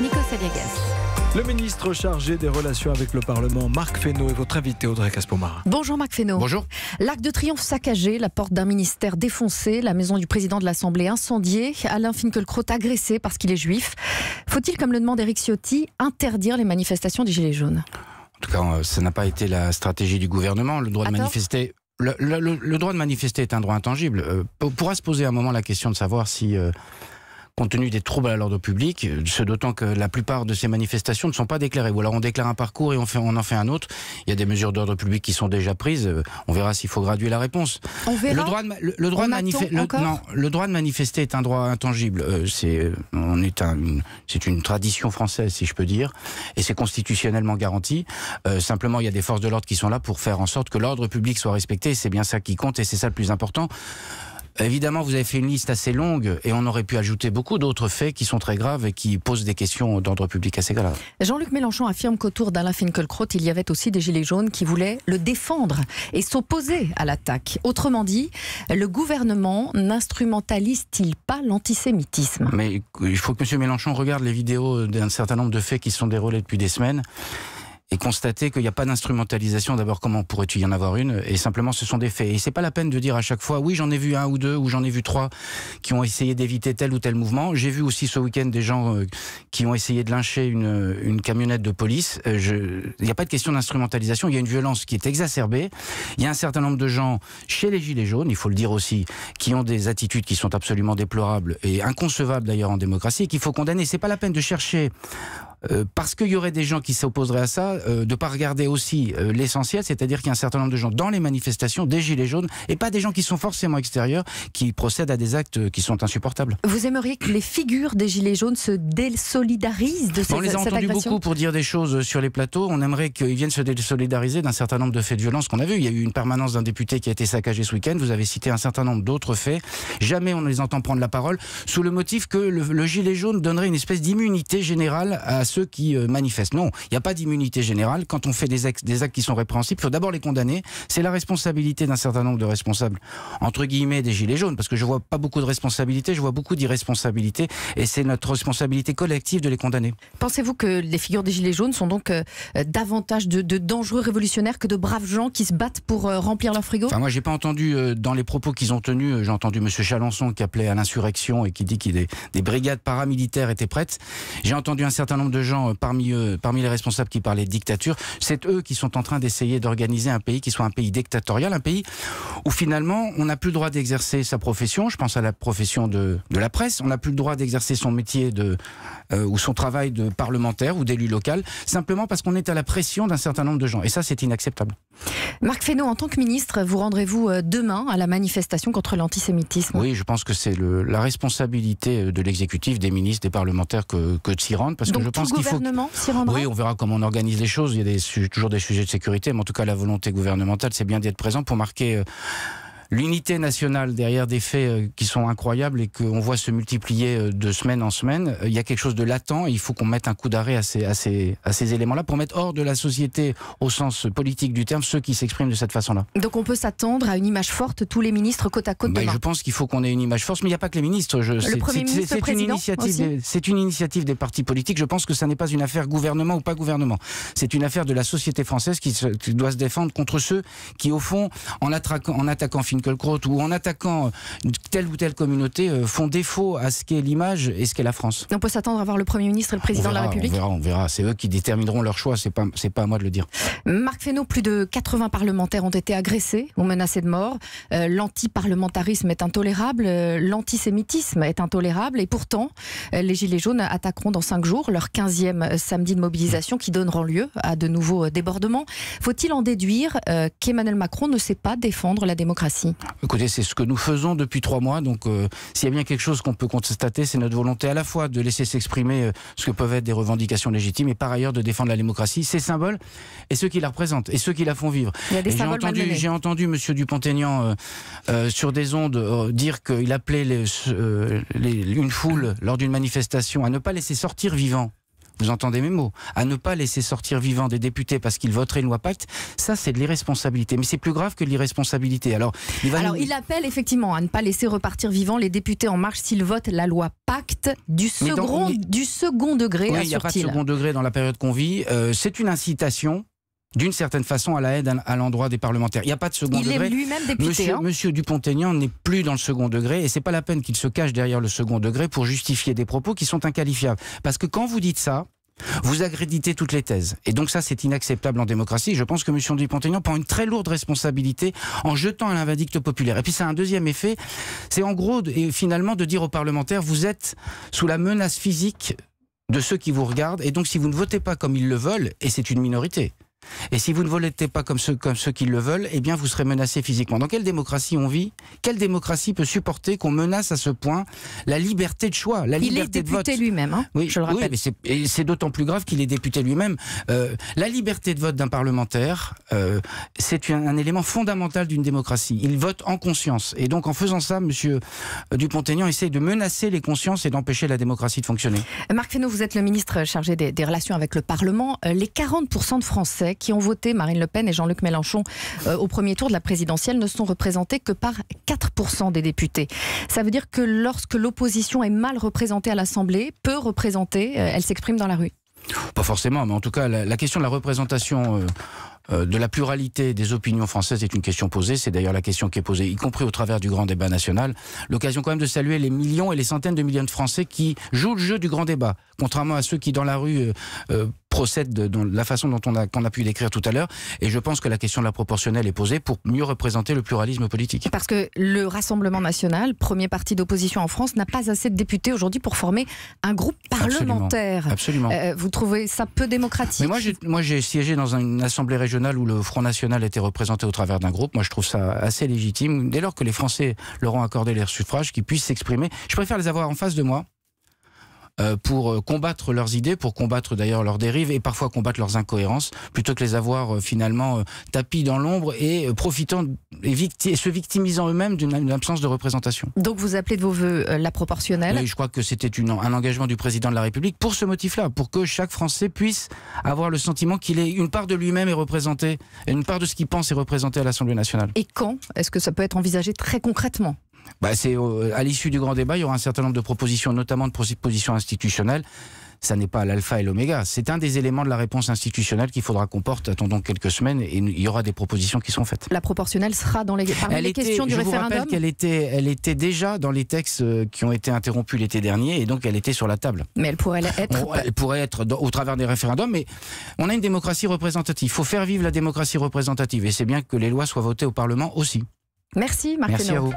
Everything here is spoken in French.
Nico Le ministre chargé des relations avec le Parlement, Marc Fesneau, et votre invité, Audrey Caspomara. Bonjour Marc Fesneau. Bonjour. L'arc de triomphe saccagé, la porte d'un ministère défoncé, la maison du président de l'Assemblée incendiée, Alain Finkielkraut agressé parce qu'il est juif. Faut-il, comme le demande Eric Ciotti, interdire les manifestations des Gilets jaunes En tout cas, euh, ça n'a pas été la stratégie du gouvernement. Le droit de manifester le, droit de manifester est un droit intangible. Euh, pourra se poser un moment la question de savoir si euh, compte tenu des troubles à l'ordre public, ce d'autant que la plupart de ces manifestations ne sont pas déclarées. Ou alors on déclare un parcours et on, en fait un autre. Il y a des mesures d'ordre public qui sont déjà prises. On verra s'il faut graduer la réponse. Le droit de, manifester. le droit de manifester est un droit intangible. Euh, c'est euh, on est c'est une tradition française, si je peux dire, et c'est constitutionnellement garanti. Euh, simplement, il y a des forces de l'ordre qui sont là pour faire en sorte que l'ordre public soit respecté. C'est bien ça qui compte et c'est ça le plus important. Évidemment, vous avez fait une liste assez longue et on aurait pu ajouter beaucoup d'autres faits qui sont très graves et qui posent des questions d'ordre public assez graves. Jean-Luc Mélenchon affirme qu'autour d'Alain Finkielkraut, il y avait aussi des gilets jaunes qui voulaient le défendre et s'opposer à l'attaque. Autrement dit, le gouvernement n'instrumentalise-t-il pas l'antisémitisme Mais il faut que M. Mélenchon regarde les vidéos d'un certain nombre de faits qui sont déroulés depuis des semaines et constater qu'il n'y a pas d'instrumentalisation. D'abord, comment pourrais-tu y en avoir une Et simplement, ce sont des faits. Et c'est pas la peine de dire à chaque fois, oui, j'en ai vu un ou deux, ou j'en ai vu trois qui ont essayé d'éviter tel ou tel mouvement. J'ai vu aussi ce week-end des gens euh, qui ont essayé de lyncher une, camionnette de police. Euh, il n'y a pas de question d'instrumentalisation. Il y a une violence qui est exacerbée. Il y a un certain nombre de gens chez les Gilets jaunes, il faut le dire aussi, qui ont des attitudes qui sont absolument déplorables et inconcevables d'ailleurs en démocratie et qu'il faut condamner. C'est pas la peine de chercher euh, parce qu'il y aurait des gens qui s'opposeraient à ça, euh, de ne pas regarder aussi euh, l'essentiel, c'est-à-dire qu'il y a un certain nombre de gens dans les manifestations, des gilets jaunes, et pas des gens qui sont forcément extérieurs, qui procèdent à des actes qui sont insupportables. Vous aimeriez que les figures des gilets jaunes se désolidarisent de ces, On les entend beaucoup pour dire des choses sur les plateaux. On aimerait qu'ils viennent se désolidariser d'un certain nombre de faits de violence qu'on a vus. Il y a eu une permanence d'un député qui a été saccagé ce week-end. Vous avez cité un certain nombre d'autres faits. Jamais on ne les entend prendre la parole sous le motif que le, le gilet jaune donnerait une espèce d'immunité générale à ceux qui euh, manifestent. Non, il n'y a pas d'immunité générale. Quand on fait des actes, des actes qui sont répréhensibles, il faut d'abord les condamner. C'est la responsabilité d'un certain nombre de responsables, entre guillemets, des Gilets jaunes, parce que je ne vois pas beaucoup de responsabilités je vois beaucoup d'irresponsabilités et c'est notre responsabilité collective de les condamner. Pensez-vous que les figures des Gilets jaunes sont donc euh, davantage de, dangereux révolutionnaires que de braves gens qui se battent pour euh, remplir leur frigo Enfin, moi, j'ai pas entendu dans les propos qu'ils ont tenus, j'ai entendu M. Chalençon qui appelait à l'insurrection et qui dit que des, des brigades paramilitaires étaient prêtes. J'ai entendu un certain nombre de de gens euh, parmi eux, parmi les responsables qui parlaient de dictature, c'est eux qui sont en train d'essayer d'organiser un pays qui soit un pays dictatorial, un pays où finalement on n'a plus le droit d'exercer sa profession. Je pense à la profession de, de la presse. On n'a plus le droit d'exercer son métier de, euh, ou son travail de parlementaire ou d'élu local, simplement parce qu'on est à la pression d'un certain nombre de gens. Et ça, c'est inacceptable. Marc Fesneau, en tant que ministre, vous rendrez-vous euh, demain à la manifestation contre l'antisémitisme Oui, je pense que c'est la responsabilité de l'exécutif, des ministres, des parlementaires que, que de s'y rendre, parce que je pense oui, on verra comment on organise les choses. Il y a des, toujours des sujets de sécurité, mais en tout cas, la volonté gouvernementale, c'est bien d'être présent pour marquer. Euh, l'unité nationale derrière des faits euh, qui sont incroyables et qu'on voit se multiplier euh, de semaine en semaine, euh, il y a quelque chose de latent et il faut qu'on mette un coup d'arrêt à ces, à ces, éléments-là pour mettre hors de la société, au sens politique du terme, ceux qui s'expriment de cette façon-là. Donc on peut s'attendre à une image forte, tous les ministres côte à côte ben, Je pense qu'il faut qu'on ait une image forte, mais il n'y a pas que les ministres. le Premier ministre C'est une, initiative des, une initiative des partis politiques. Je pense que ça n'est pas une affaire gouvernement ou pas gouvernement. C'est une affaire de la société française qui, doit se défendre contre ceux qui, au fond, en, en attaquant finalement, ou en attaquant telle ou telle communauté euh, font défaut à ce qu'est l'image et ce qu'est la France. On peut s'attendre à voir le Premier ministre et le Président de la République On verra, C'est eux qui détermineront leur choix, c'est pas, pas à moi de le dire. Marc Fesneau, plus de 80 parlementaires ont été agressés ou menacés de mort. lanti euh, L'antiparlementarisme est intolérable, euh, l'antisémitisme est intolérable et pourtant, les Gilets jaunes attaqueront dans 5 jours leur 15e samedi de mobilisation qui donneront lieu à de nouveaux débordements. Faut-il en déduire qu'Emmanuel Macron ne sait pas défendre la démocratie Écoutez, c'est ce que nous faisons depuis trois mois. Donc, euh, s'il y a bien quelque chose qu'on peut constater, c'est notre volonté à la fois de laisser s'exprimer euh, ce que peuvent être des revendications légitimes et par ailleurs de défendre la démocratie, ses symboles et ceux qui la représentent et ceux qui la font vivre. J'ai entendu, j'ai entendu Monsieur Dupont-Aignan euh, sur des ondes dire qu'il appelait les, une foule lors d'une manifestation à ne pas laisser sortir vivant vous entendez mes mots, à ne pas laisser sortir vivant des députés parce qu'ils voteraient une loi Pacte, ça c'est de l'irresponsabilité. Mais c'est plus grave que l'irresponsabilité. Alors, il, appelle effectivement à ne pas laisser repartir vivant les députés en marche s'ils votent la loi Pacte du second, du second degré. il n'y a pas de second degré dans la période qu'on vit. Euh, c'est une incitation d'une certaine façon à la aide à l'endroit des parlementaires. Il n'y a pas de second il degré. Est lui-même député, hein. monsieur, Dupont-Aignan n'est plus dans le second degré et c'est pas la peine qu'il se cache derrière le second degré pour justifier des propos qui sont inqualifiables. Parce que quand vous dites ça, vous agréditez toutes les thèses. Et donc ça, c'est inacceptable en démocratie. Je pense que Monsieur Dupont-Aignan prend une très lourde responsabilité en jetant à vindicte populaire. Et puis ça a un deuxième effet, c'est en gros, et finalement, de dire aux parlementaires, vous êtes sous la menace physique de ceux qui vous regardent, et donc si vous ne votez pas comme ils le veulent, et c'est une minorité, et si vous ne votez pas comme ceux, comme ceux qui le veulent, eh bien vous serez menacé physiquement. Dans quelle démocratie on vit Quelle démocratie peut supporter qu'on menace à ce point la liberté de choix, la liberté de vote il est député lui-même, hein, oui, je le rappelle. Oui, mais c'est d'autant plus grave qu'il est député lui-même. Euh, la liberté de vote d'un parlementaire, euh, c'est un, élément fondamental d'une démocratie. Il vote en conscience. Et donc en faisant ça, Monsieur euh, Dupont-Aignan essaye de menacer les consciences et d'empêcher la démocratie de fonctionner. Marc Fesneau, vous êtes le ministre chargé des, des relations avec le Parlement. Les 40% de Français qui ont voté Marine Le Pen et Jean-Luc Mélenchon euh, au premier tour de la présidentielle ne sont représentés que par 4% des députés. Ça veut dire que lorsque l'opposition est mal représentée à l'Assemblée, peu représentée, euh, elle s'exprime dans la rue. Pas forcément, mais en tout cas, la, question de la représentation euh, de la pluralité des opinions françaises est une question posée. C'est d'ailleurs la question qui est posée, y compris au travers du grand débat national. L'occasion quand même de saluer les millions et les centaines de millions de Français qui jouent le jeu du grand débat, contrairement à ceux qui, dans la rue, procède de, la façon dont on a, qu'on a pu l'écrire tout à l'heure. Et je pense que la question de la proportionnelle est posée pour mieux représenter le pluralisme politique. Parce que le Rassemblement national, premier parti d'opposition en France, n'a pas assez de députés aujourd'hui pour former un groupe parlementaire. Absolument. Euh, vous trouvez ça peu démocratique moi, j'ai, moi, j'ai siégé dans une assemblée régionale où le Front National était représenté au travers d'un groupe. Moi, je trouve ça assez légitime. Dès lors que les Français leur ont accordé leur suffrage, qu'ils puissent s'exprimer. Je préfère les avoir en face de moi euh, pour euh, combattre leurs idées, pour combattre d'ailleurs leurs dérives et parfois combattre leurs incohérences, plutôt que les avoir euh, finalement tapis dans l'ombre et profitant et, se victimisant eux-mêmes d'une absence de représentation. Donc vous appelez de vos voeux la proportionnelle oui, Je crois que c'était un engagement du président de la République pour ce motif-là, pour que chaque Français puisse avoir le sentiment qu'il est une part de lui-même est représentée, une part de ce qu'il pense est représentée à l'Assemblée nationale. Et quand est-ce que ça peut être envisagé très concrètement bah, à l'issue du grand débat, il y aura un certain nombre de propositions, notamment de propositions institutionnelles. Ça n'est pas l'alpha et l'oméga. C'est un des éléments de la réponse institutionnelle qu'il faudra qu'on porte. Attendons quelques semaines et il y aura des propositions qui seront faites. La proportionnelle sera dans les, questions du référendum. Je qu'elle était, elle était déjà dans les textes euh, qui ont été interrompus l'été dernier et donc elle était sur la table. Mais elle pourrait être. elle pourrait être au travers des référendums. Mais on a une démocratie représentative. Il faut faire vivre la démocratie représentative et c'est bien que les lois soient votées au Parlement aussi. Merci, Marc. Merci à vous.